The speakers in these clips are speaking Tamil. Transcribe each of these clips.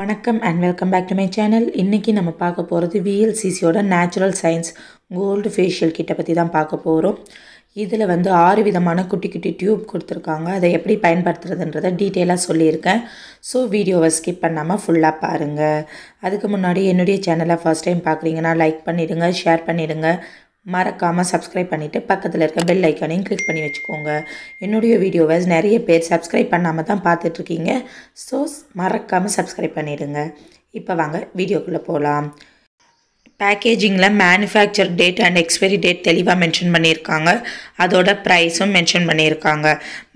வணக்கம் and welcome back to my channel இன்றைக்கி நம்ம பார்க்க போகிறது விஎல்சிசியோட நேச்சுரல் சயின்ஸ் கோல்டு ஃபேஷியல் கிட்டை பற்றி தான் பார்க்க போகிறோம் இதில் வந்து ஆறு விதமான குட்டி குட்டி டியூப் கொடுத்துருக்காங்க அதை எப்படி பயன்படுத்துறதுன்றதை டீட்டெயிலாக சொல்லியிருக்கேன் ஸோ வீடியோவை ஸ்கிப் பண்ணாமல் ஃபுல்லாக பாருங்கள் அதுக்கு முன்னாடி என்னுடைய சேனலை ஃபஸ்ட் டைம் பார்க்குறீங்கன்னா லைக் பண்ணிவிடுங்க ஷேர் பண்ணிவிடுங்க மறக்காமல் சப்ஸ்கிரைப் பண்ணிவிட்டு பக்கத்தில் இருக்க பெல் ஐக்கானையும் கிளிக் பண்ணி வச்சுக்கோங்க என்னுடைய வீடியோவை நிறைய பேர் சப்ஸ்கிரைப் பண்ணாமல் தான் பார்த்துட்ருக்கீங்க ஸோ மறக்காமல் சப்ஸ்கிரைப் பண்ணிவிடுங்க இப்போ வாங்க வீடியோக்குள்ளே போகலாம் பேக்கேஜிங்கில் manufacture date and expiry date தெளிவாக மென்ஷன் பண்ணியிருக்காங்க அதோட ப்ரைஸும் மென்ஷன் பண்ணியிருக்காங்க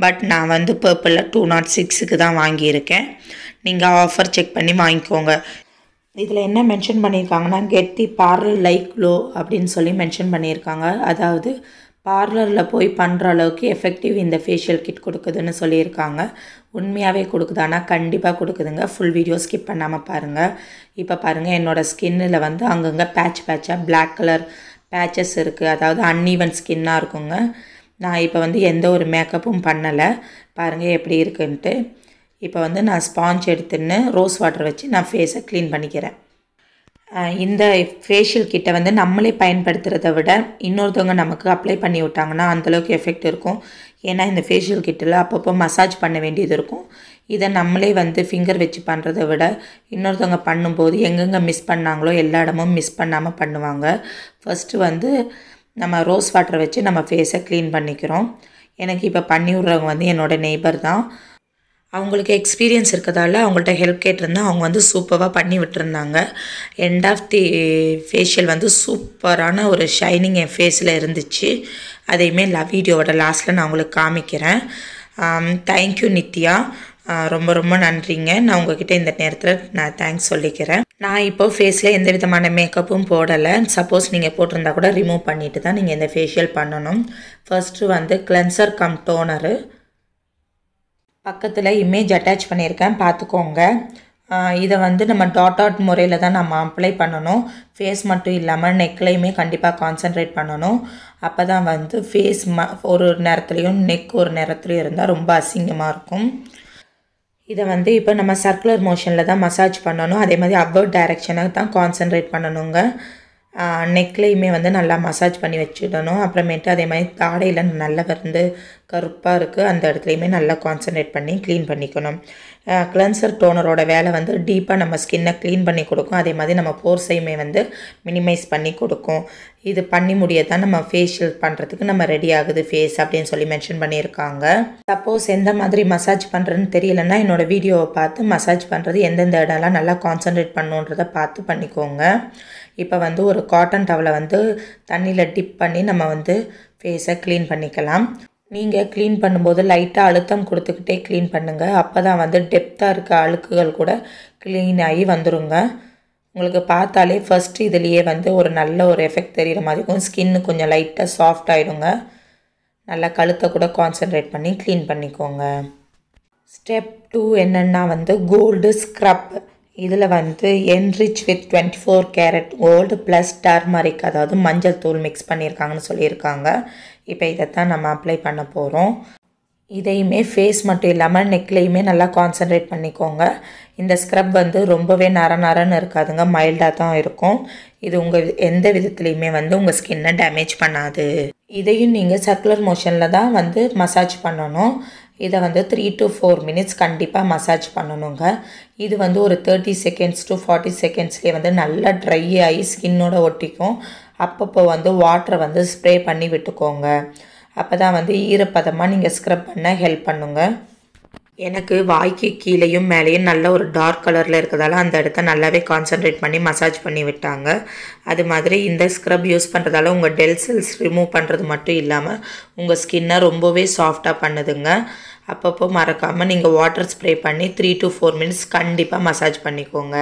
பட் நான் வந்து பர்பிளில் டூ நாட் சிக்ஸுக்கு தான் வாங்கியிருக்கேன் நீங்கள் ஆஃபர் செக் பண்ணி வாங்கிக்கோங்க இதில் என்ன மென்ஷன் பண்ணியிருக்காங்கன்னா get the parlour like glow அப்படின்னு சொல்லி மென்ஷன் பண்ணியிருக்காங்க அதாவது பார்லரில் போய் பண்ணுற அளவுக்கு எஃபெக்டிவ் இந்த ஃபேஷியல் கிட் கொடுக்குதுன்னு சொல்லியிருக்காங்க உண்மையாகவே கொடுக்குதானா கண்டிப்பாக கொடுக்குதுங்க ஃபுல் வீடியோ ஸ்கிப் பண்ணாமல் பாருங்கள் இப்போ பாருங்கள் என்னோடய ஸ்கின்னில் வந்து அங்கங்கே பேட்ச் பேட்சாக பிளாக் கலர் பேச்சஸ் இருக்குது அதாவது அன்ஈவன் ஸ்கின்னாக இருக்குங்க நான் இப்போ வந்து எந்த ஒரு மேக்கப்பும் பண்ணலை பாருங்கள் எப்படி இருக்குன்ட்டு இப்போ வந்து நான் ஸ்பாஞ்ச் எடுத்துன்னு ரோஸ் வாட்டர் வச்சு நான் ஃபேஸை க்ளீன் பண்ணிக்கிறேன் இந்த ஃபேஷியல் கிட்டை வந்து நம்மளே பயன்படுத்துகிறத விட இன்னொருத்தவங்க நமக்கு அப்ளை பண்ணி விட்டாங்கன்னா அந்தளவுக்கு எஃபெக்ட் இருக்கும் ஏன்னா இந்த ஃபேஷியல் கிட்டில் அப்பப்போ மசாஜ் பண்ண வேண்டியது இருக்கும் இதை நம்மளே வந்து ஃபிங்கர் வச்சு பண்ணுறதை விட இன்னொருத்தவங்க பண்ணும்போது எங்கெங்கே மிஸ் பண்ணாங்களோ எல்லா இடமும் மிஸ் பண்ணாமல் பண்ணுவாங்க ஃபஸ்ட்டு வந்து நம்ம ரோஸ் வாட்டர் வச்சு நம்ம ஃபேஸை க்ளீன் பண்ணிக்கிறோம் எனக்கு இப்போ பண்ணி விட்றவங்க வந்து என்னோடய நெய்பர் தான் அவங்களுக்கு எக்ஸ்பீரியன்ஸ் இருக்கிறதால அவங்கள்ட்ட ஹெல்ப் கேட்டிருந்தேன் அவங்க வந்து சூப்பராக பண்ணி விட்டுருந்தாங்க எண்ட் ஆஃப் தி ஃபேஷியல் வந்து சூப்பரான ஒரு ஷைனிங் என் ஃபேஸில் இருந்துச்சு அதையுமே வீடியோவோட லாஸ்ட்டில் நான் உங்களுக்கு காமிக்கிறேன் தேங்க்யூ um, நித்யா uh, ரொம்ப ரொம்ப நன்றிங்க நான் உங்ககிட்ட இந்த நேரத்தில் நான் தேங்க்ஸ் சொல்லிக்கிறேன் நான் இப்போ ஃபேஸில் எந்த விதமான மேக்கப்பும் போடலை சப்போஸ் நீங்கள் போட்டிருந்தா கூட ரிமூவ் பண்ணிவிட்டு தான் நீங்கள் இந்த ஃபேஷியல் பண்ணணும் ஃபர்ஸ்ட்டு வந்து கிளென்சர் கம் டோனரு பக்கத்தில் இமேஜ் அட்டாச் பண்ணியிருக்கேன் பார்த்துக்கோங்க இதை வந்து நம்ம டாட் ஆட் முறையில் தான் நம்ம அப்ளை பண்ணணும் ஃபேஸ் மட்டும் இல்லாமல் நெக்லையுமே கண்டிப்பாக கான்சென்ட்ரேட் பண்ணணும் அப்போ தான் வந்து ஃபேஸ் ம ஒரு நேரத்துலேயும் நெக் ஒரு நேரத்துலையும் இருந்தால் ரொம்ப அசிங்கமாக இருக்கும் இதை வந்து இப்போ நம்ம சர்க்குலர் மோஷனில் தான் மசாஜ் பண்ணணும் அதே மாதிரி அவர்ட் டைரெக்ஷனாக தான் கான்சென்ட்ரேட் பண்ணணுங்க நெக்லையுமே வந்து நல்லா மசாஜ் பண்ணி வச்சுடணும் அப்புறமேட்டு அதே மாதிரி தாடையில் நல்லா வந்து கருப்பாக இருக்குது அந்த இடத்துலையுமே நல்லா கான்சன்ட்ரேட் பண்ணி க்ளீன் பண்ணிக்கணும் கிளன்சர் டோனரோட வேலை வந்து டீப்பாக நம்ம ஸ்கின்னை க்ளீன் பண்ணி கொடுக்கும் அதே மாதிரி நம்ம போர்ஸையுமே வந்து மினிமைஸ் பண்ணி கொடுக்கும் இது பண்ணி முடியத்தான் தான் நம்ம ஃபேஷியல் பண்ணுறதுக்கு நம்ம ரெடி ஆகுது ஃபேஸ் அப்படின்னு சொல்லி மென்ஷன் பண்ணியிருக்காங்க சப்போஸ் எந்த மாதிரி மசாஜ் பண்ணுறதுன்னு தெரியலன்னா என்னோடய வீடியோவை பார்த்து மசாஜ் பண்ணுறது எந்தெந்த இடம்லாம் நல்லா கான்சன்ட்ரேட் பண்ணுன்றதை பார்த்து பண்ணிக்கோங்க இப்போ வந்து ஒரு காட்டன் டவலை வந்து தண்ணியில் டிப் பண்ணி நம்ம வந்து ஃபேஸை க்ளீன் பண்ணிக்கலாம் நீங்கள் க்ளீன் பண்ணும்போது லைட்டாக அழுத்தம் கொடுத்துக்கிட்டே க்ளீன் பண்ணுங்கள் அப்போ தான் வந்து டெப்த்தாக இருக்க அழுக்குகள் கூட க்ளீன் ஆகி வந்துடுங்க உங்களுக்கு பார்த்தாலே ஃபஸ்ட்டு இதுலேயே வந்து ஒரு நல்ல ஒரு எஃபெக்ட் தெரிகிற மாதிரி இருக்கும் ஸ்கின்னு கொஞ்சம் லைட்டாக சாஃப்ட் ஆகிடுங்க நல்லா கழுத்தை கூட கான்சென்ட்ரேட் பண்ணி க்ளீன் பண்ணிக்கோங்க ஸ்டெப் டூ என்னென்னா வந்து கோல்டு ஸ்க்ரப் இதில் வந்து enrich with twenty four carat gold plus turmeric அதாவது மஞ்சள் தூள் மிக்ஸ் பண்ணியிருக்காங்கன்னு சொல்லியிருக்காங்க இப்போ இதைத்தான் நம்ம அப்ளை பண்ண போகிறோம் இதையுமே ஃபேஸ் மட்டும் இல்லாமல் நெக்லையுமே நல்லா கான்சன்ட்ரேட் பண்ணிக்கோங்க இந்த ஸ்க்ரப் வந்து ரொம்பவே நர நரன்னு இருக்காதுங்க மைல்டாக தான் இருக்கும் இது உங்கள் எந்த விதத்துலேயுமே வந்து உங்கள் ஸ்கின்னை டேமேஜ் பண்ணாது இதையும் நீங்கள் சர்க்குலர் மோஷனில் தான் வந்து மசாஜ் பண்ணணும் இதை வந்து த்ரீ டு ஃபோர் மினிட்ஸ் கண்டிப்பாக மசாஜ் பண்ணணுங்க இது வந்து ஒரு தேர்ட்டி செகண்ட்ஸ் டு ஃபார்ட்டி செகண்ட்ஸ்லேயே வந்து நல்லா ட்ரை ஆகி ஸ்கின்னோட ஒட்டிக்கும் அப்பப்போ வந்து வாட்டரை வந்து ஸ்ப்ரே பண்ணி விட்டுக்கோங்க அப்போ தான் வந்து ஈரப்பதமாக நீங்கள் ஸ்க்ரப் பண்ண ஹெல்ப் பண்ணுங்கள் எனக்கு வாய்க்கு கீழேயும் மேலேயும் நல்ல ஒரு டார்க் கலரில் இருக்கிறதால அந்த இடத்த நல்லாவே கான்சன்ட்ரேட் பண்ணி மசாஜ் பண்ணி விட்டாங்க அது மாதிரி இந்த ஸ்க்ரப் யூஸ் பண்ணுறதால உங்கள் டெல் செல்ஸ் ரிமூவ் பண்ணுறது மட்டும் இல்லாமல் உங்கள் ஸ்கின்னை ரொம்பவே சாஃப்டாக பண்ணுதுங்க அப்பப்போ மறக்காமல் நீங்கள் வாட்டர் ஸ்ப்ரே பண்ணி த்ரீ டு ஃபோர் மினிட்ஸ் கண்டிப்பாக மசாஜ் பண்ணிக்கோங்க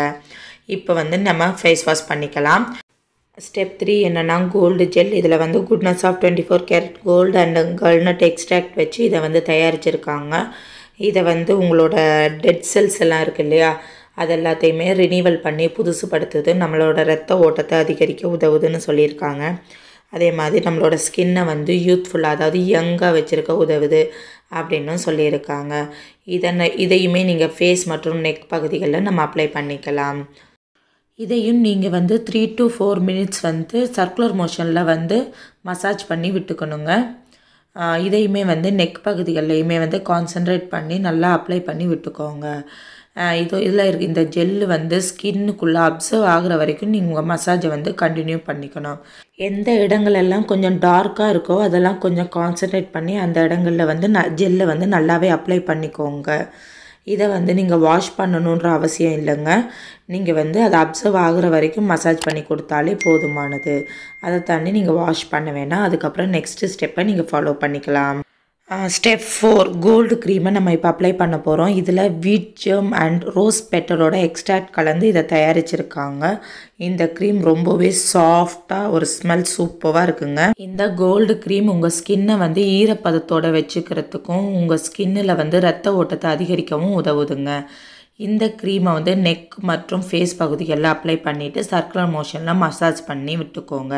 இப்போ வந்து நம்ம ஃபேஸ் வாஷ் பண்ணிக்கலாம் ஸ்டெப் த்ரீ என்னென்னா கோல்டு ஜெல் இதில் வந்து goodness of twenty four carat gold and walnut extract வச்சு இதை வந்து தயாரிச்சிருக்காங்க இதை வந்து உங்களோட டெட் செல்ஸ் எல்லாம் இருக்கு இல்லையா அது எல்லாத்தையுமே ரினிவல் பண்ணி புதுசுப்படுத்துது நம்மளோட ரத்த ஓட்டத்தை அதிகரிக்க உதவுதுன்னு சொல்லியிருக்காங்க அதே மாதிரி நம்மளோட ஸ்கின்னை வந்து யூத்ஃபுல்லாக அதாவது யங்காக வச்சுருக்க உதவுது அப்படின்னு சொல்லியிருக்காங்க இதனை இதையுமே நீங்கள் ஃபேஸ் மற்றும் நெக் பகுதிகளில் நம்ம அப்ளை பண்ணிக்கலாம் இதையும் நீங்கள் வந்து த்ரீ டு ஃபோர் மினிட்ஸ் வந்து சர்க்குலர் மோஷனில் வந்து மசாஜ் பண்ணி விட்டுக்கணுங்க இதையுமே வந்து நெக் பகுதிகள்லையுமே வந்து கான்சன்ட்ரேட் பண்ணி நல்லா அப்ளை பண்ணி விட்டுக்கோங்க இது இதில் இருக்க இந்த ஜெல்லு வந்து ஸ்கின்னுக்குள்ளே அப்சர்வ் ஆகிற வரைக்கும் நீங்கள் உங்கள் மசாஜை வந்து கண்டினியூ பண்ணிக்கணும் எந்த இடங்களெல்லாம் கொஞ்சம் டார்க்காக இருக்கோ அதெல்லாம் கொஞ்சம் கான்சன்ட்ரேட் பண்ணி அந்த இடங்களில் வந்து ந ஜெல்லை வந்து நல்லாவே அப்ளை பண்ணிக்கோங்க இதை வந்து நீங்கள் வாஷ் பண்ணணுன்ற அவசியம் இல்லைங்க நீங்கள் வந்து அதை அப்சர்வ் ஆகிற வரைக்கும் மசாஜ் பண்ணி கொடுத்தாலே போதுமானது அதை தாண்டி நீங்கள் வாஷ் பண்ண வேணாம் அதுக்கப்புறம் நெக்ஸ்ட்டு ஸ்டெப்பை நீங்கள் ஃபாலோ பண்ணிக்கலாம் ஸ்டெப் ஃபோர் கோல்டு க்ரீமை நம்ம இப்போ அப்ளை பண்ண போகிறோம் இதில் வீட் ஜெம் அண்ட் ரோஸ் பெட்டலோட எக்ஸ்ட்ராக்ட் கலந்து இதை தயாரிச்சிருக்காங்க இந்த க்ரீம் ரொம்பவே சாஃப்டாக ஒரு ஸ்மெல் சூப்பராக இருக்குங்க இந்த கோல்டு க்ரீம் உங்கள் ஸ்கின்னை வந்து ஈரப்பதத்தோடு வச்சுக்கிறதுக்கும் உங்கள் ஸ்கின்னில் வந்து ரத்த ஓட்டத்தை அதிகரிக்கவும் உதவுதுங்க இந்த க்ரீமை வந்து நெக் மற்றும் ஃபேஸ் பகுதிகளில் அப்ளை பண்ணிவிட்டு சர்க்குலர் மோஷனில் மசாஜ் பண்ணி விட்டுக்கோங்க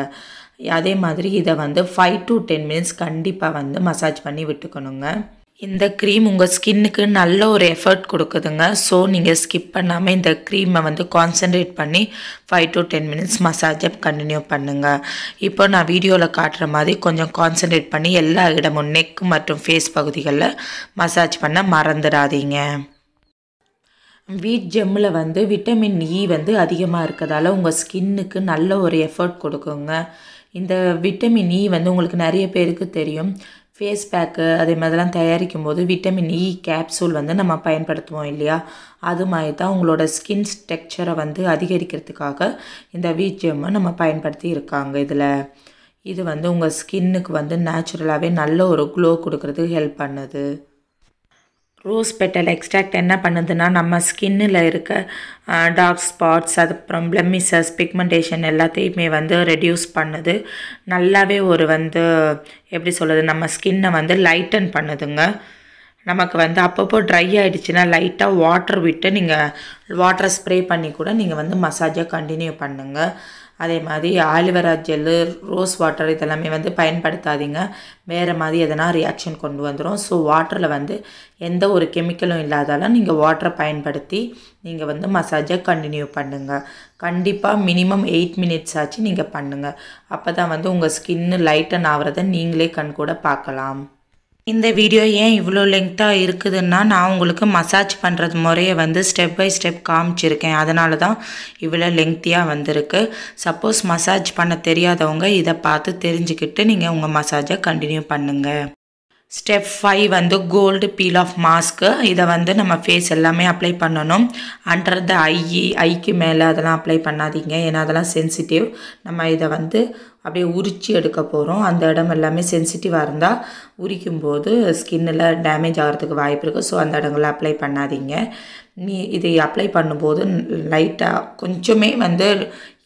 அதே மாதிரி இதை வந்து ஃபைவ் டு டென் மினிட்ஸ் கண்டிப்பாக வந்து மசாஜ் பண்ணி விட்டுக்கணுங்க இந்த க்ரீம் உங்கள் ஸ்கின்னுக்கு நல்ல ஒரு எஃபர்ட் கொடுக்குதுங்க ஸோ நீங்கள் ஸ்கிப் பண்ணாமல் இந்த க்ரீமை வந்து கான்சென்ட்ரேட் பண்ணி ஃபைவ் டு டென் மினிட்ஸ் மசாஜை கண்டினியூ பண்ணுங்கள் இப்போ நான் வீடியோவில் காட்டுற மாதிரி கொஞ்சம் கான்சென்ட்ரேட் பண்ணி எல்லா இடமும் நெக் மற்றும் ஃபேஸ் பகுதிகளில் மசாஜ் பண்ண மறந்துடாதீங்க வீட் ஜெம்மில் வந்து விட்டமின் இ e வந்து அதிகமாக இருக்கிறதால உங்கள் ஸ்கின்னுக்கு நல்ல ஒரு எஃபர்ட் கொடுக்குங்க இந்த விட்டமின் இ e வந்து உங்களுக்கு நிறைய பேருக்கு தெரியும் ஃபேஸ் பேக்கு அதே மாதிரிலாம் தயாரிக்கும் போது விட்டமின் இ e கேப்சூல் வந்து நம்ம பயன்படுத்துவோம் இல்லையா அது மாதிரி தான் உங்களோட ஸ்கின் ஸ்ட்ரக்சரை வந்து அதிகரிக்கிறதுக்காக இந்த விஜிஎம்மை நம்ம பயன்படுத்தி இருக்காங்க இதில் இது வந்து உங்கள் ஸ்கின்னுக்கு வந்து நேச்சுரலாகவே நல்ல ஒரு க்ளோ கொடுக்கறதுக்கு ஹெல்ப் பண்ணுது ரோஸ் பெட்டல் எக்ஸ்ட்ராக்ட் என்ன பண்ணுதுன்னா நம்ம ஸ்கின்னில் இருக்க டார்க் ஸ்பாட்ஸ் அதுக்கப்புறம் பிளமிசஸ் பிக்மெண்டேஷன் எல்லாத்தையுமே வந்து ரெடியூஸ் பண்ணுது நல்லாவே ஒரு வந்து எப்படி சொல்கிறது நம்ம ஸ்கின்னை வந்து லைட்டன் பண்ணுதுங்க நமக்கு வந்து அப்பப்போ ட்ரை ஆகிடுச்சுன்னா லைட்டாக வாட்டர் விட்டு நீங்கள் வாட்டரை ஸ்ப்ரே பண்ணி கூட நீங்கள் வந்து மசாஜை கண்டினியூ பண்ணுங்கள் அதே மாதிரி ஆலிவரா ஜெல்லு ரோஸ் வாட்டர் இதெல்லாமே வந்து பயன்படுத்தாதீங்க வேறு மாதிரி எதனா ரியாக்ஷன் கொண்டு வந்துடும் ஸோ வாட்டரில் வந்து எந்த ஒரு கெமிக்கலும் இல்லாதாலும் நீங்கள் வாட்டரை பயன்படுத்தி நீங்கள் வந்து மசாஜை கண்டினியூ பண்ணுங்கள் கண்டிப்பாக மினிமம் எயிட் மினிட்ஸ் ஆச்சு நீங்கள் பண்ணுங்கள் அப்போ தான் வந்து உங்கள் ஸ்கின்னு லைட்டன் ஆகிறத நீங்களே கண் கூட பார்க்கலாம் இந்த வீடியோ ஏன் இவ்வளோ லெங்க்த்தாக இருக்குதுன்னா நான் உங்களுக்கு மசாஜ் பண்ணுறது முறையை வந்து ஸ்டெப் பை ஸ்டெப் காமிச்சிருக்கேன் அதனால தான் இவ்வளோ லெங்க்த்தியாக வந்திருக்கு சப்போஸ் மசாஜ் பண்ண தெரியாதவங்க இதை பார்த்து தெரிஞ்சுக்கிட்டு நீங்கள் உங்கள் மசாஜை கண்டினியூ பண்ணுங்கள் ஸ்டெப் ஃபைவ் வந்து கோல்டு பீல் ஆஃப் மாஸ்க்கு இதை வந்து நம்ம ஃபேஸ் எல்லாமே அப்ளை பண்ணணும் அண்டர் த ஐ ஐக்கு மேலே அதெல்லாம் அப்ளை பண்ணாதீங்க ஏன்னா அதெல்லாம் சென்சிட்டிவ் நம்ம இதை வந்து அப்படியே உரிச்சு எடுக்க போகிறோம் அந்த இடம் எல்லாமே சென்சிட்டிவாக இருந்தால் உரிக்கும் போது ஸ்கின்னில் டேமேஜ் ஆகிறதுக்கு வாய்ப்பு இருக்குது ஸோ அந்த இடங்களில் அப்ளை பண்ணாதீங்க நீ இதை அப்ளை பண்ணும்போது லைட்டாக கொஞ்சமே வந்து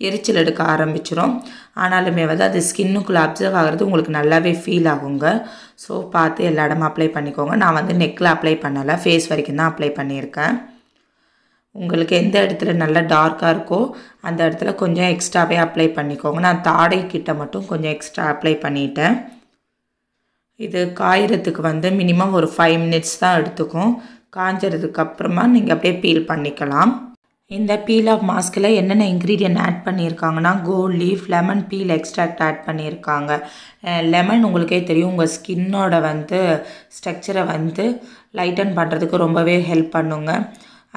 எரிச்சல் எடுக்க ஆரம்பிச்சிடும் ஆனாலுமே வந்து அது ஸ்கின்னுக்குள்ளே அப்சர்வ் ஆகிறது உங்களுக்கு நல்லாவே ஃபீல் ஆகுங்க ஸோ பார்த்து எல்லா இடமும் அப்ளை பண்ணிக்கோங்க நான் வந்து நெக்கில் அப்ளை பண்ணலை ஃபேஸ் வரைக்கும் தான் அப்ளை பண்ணியிருக்கேன் உங்களுக்கு எந்த இடத்துல நல்லா டார்க்காக இருக்கோ அந்த இடத்துல கொஞ்சம் எக்ஸ்ட்ராவே அப்ளை பண்ணிக்கோங்க நான் தாடை கிட்ட மட்டும் கொஞ்சம் எக்ஸ்ட்ரா அப்ளை பண்ணிட்டேன் இது காயறதுக்கு வந்து மினிமம் ஒரு ஃபைவ் மினிட்ஸ் தான் எடுத்துக்கும் காஞ்சறதுக்கு அப்புறமா நீங்கள் அப்படியே பீல் பண்ணிக்கலாம் இந்த பீல் ஆஃப் மாஸ்கில் என்னென்ன இன்க்ரீடியன்ட் ஆட் பண்ணியிருக்காங்கன்னா gold leaf lemon peel extract add பண்ணியிருக்காங்க லெமன் உங்களுக்கே தெரியும் உங்கள் ஸ்கின்னோட வந்து ஸ்ட்ரக்சரை வந்து லைட்டன் பண்ணுறதுக்கு ரொம்பவே ஹெல்ப் பண்ணுங்க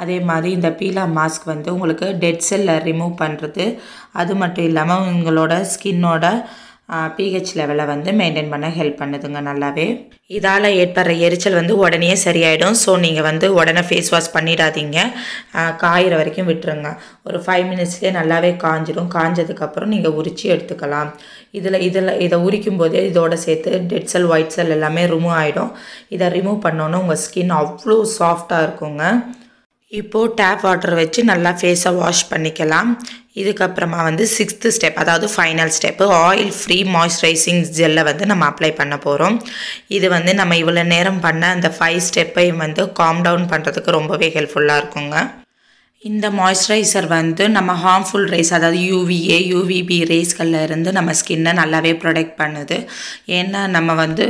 அதே மாதிரி இந்த பீலா மாஸ்க் வந்து உங்களுக்கு டெட் செல்லை ரிமூவ் பண்ணுறது அது மட்டும் இல்லாமல் உங்களோட ஸ்கின்னோட பிஹெச் லெவலை வந்து மெயின்டைன் பண்ண ஹெல்ப் பண்ணுதுங்க நல்லாவே இதால் ஏற்படுற எரிச்சல் வந்து உடனே சரியாயிடும் ஸோ நீங்கள் வந்து உடனே ஃபேஸ் வாஷ் பண்ணிடாதீங்க காயிற வரைக்கும் விட்டுருங்க ஒரு ஃபைவ் மினிட்ஸ்லேயே நல்லாவே காஞ்சிடும் காஞ்சதுக்கப்புறம் நீங்கள் உரித்து எடுத்துக்கலாம் இதில் இதில் இதை உரிக்கும் போதே இதோட சேர்த்து டெட் செல் ஒயிட் செல் எல்லாமே ரிமூவ் ஆகிடும் இதை ரிமூவ் பண்ணோன்னே உங்கள் ஸ்கின் அவ்வளோ சாஃப்டாக இருக்குங்க இப்போது டேப் வாட்டர் வச்சு நல்லா ஃபேஸை வாஷ் பண்ணிக்கலாம் இதுக்கப்புறமா வந்து சிக்ஸ்த்து ஸ்டெப் அதாவது final step oil free moisturising ஜெல்லை வந்து நம்ம அப்ளை பண்ண போகிறோம் இது வந்து நம்ம இவ்வளோ நேரம் பண்ண அந்த ஃபைவ் ஸ்டெப்பையும் வந்து காம் டவுன் பண்ணுறதுக்கு ரொம்பவே ஹெல்ப்ஃபுல்லாக இருக்குங்க இந்த மாய்ஸ்சரைசர் வந்து நம்ம ஹார்ம்ஃபுல் ரேஸ் அதாவது யூவிஏ யூவிபி ரேஸ்களில் இருந்து நம்ம ஸ்கின்னை நல்லாவே ப்ரொடெக்ட் பண்ணுது ஏன்னா நம்ம வந்து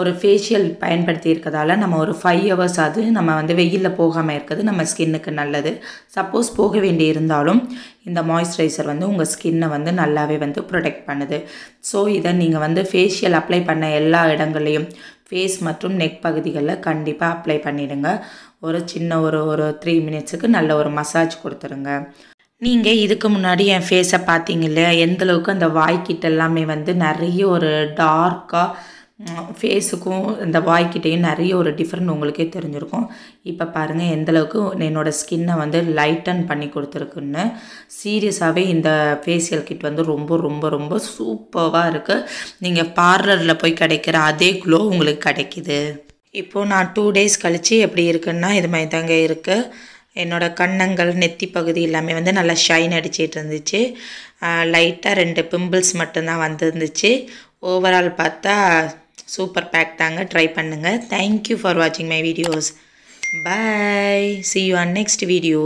ஒரு ஃபேஷியல் பயன்படுத்தி இருக்கிறதால நம்ம ஒரு ஃபைவ் ஹவர்ஸ் அது நம்ம வந்து வெயிலில் போகாமல் இருக்கிறது நம்ம ஸ்கின்னுக்கு நல்லது சப்போஸ் போக வேண்டி இருந்தாலும் இந்த மாய்ஸ்சரைசர் வந்து உங்கள் ஸ்கின்னை வந்து நல்லாவே வந்து ப்ரொடெக்ட் பண்ணுது ஸோ இதை நீங்கள் வந்து ஃபேஷியல் அப்ளை பண்ண எல்லா இடங்கள்லையும் ஃபேஸ் மற்றும் நெக் பகுதிகளில் கண்டிப்பாக அப்ளை பண்ணிவிடுங்க ஒரு சின்ன ஒரு ஒரு த்ரீ மினிட்ஸுக்கு நல்ல ஒரு மசாஜ் கொடுத்துருங்க நீங்கள் இதுக்கு முன்னாடி என் ஃபேஸை பார்த்தீங்க இல்லையா எந்தளவுக்கு அந்த வாய்க்கிட்ட எல்லாமே வந்து நிறைய ஒரு டார்க்காக ஃபேஸுக்கும் இந்த வாய்க்கிட்டேயும் நிறைய ஒரு டிஃப்ரெண்ட் உங்களுக்கே தெரிஞ்சிருக்கும் இப்போ பாருங்கள் எந்தளவுக்கு என்னோடய ஸ்கின்னை வந்து லைட்டன் பண்ணி கொடுத்துருக்குன்னு சீரியஸாகவே இந்த ஃபேஷியல் கிட் வந்து ரொம்ப ரொம்ப ரொம்ப சூப்பராக இருக்குது நீங்கள் பார்லரில் போய் கிடைக்கிற அதே க்ளோ உங்களுக்கு கிடைக்கிது இப்போது நான் டூ டேஸ் கழித்து எப்படி இருக்குன்னா இது மாதிரி தாங்க இருக்குது என்னோடய கண்ணங்கள் நெத்தி பகுதி எல்லாமே வந்து நல்லா ஷைன் அடிச்சிட்டு இருந்துச்சு லைட்டாக ரெண்டு பிம்பிள்ஸ் மட்டும்தான் வந்துருந்துச்சு ஓவரால் பார்த்தா சூப்பர் பேக் தாங்க ட்ரை பண்ணுங்கள் தேங்க்யூ ஃபார் வாட்சிங் my videos bye see you on next video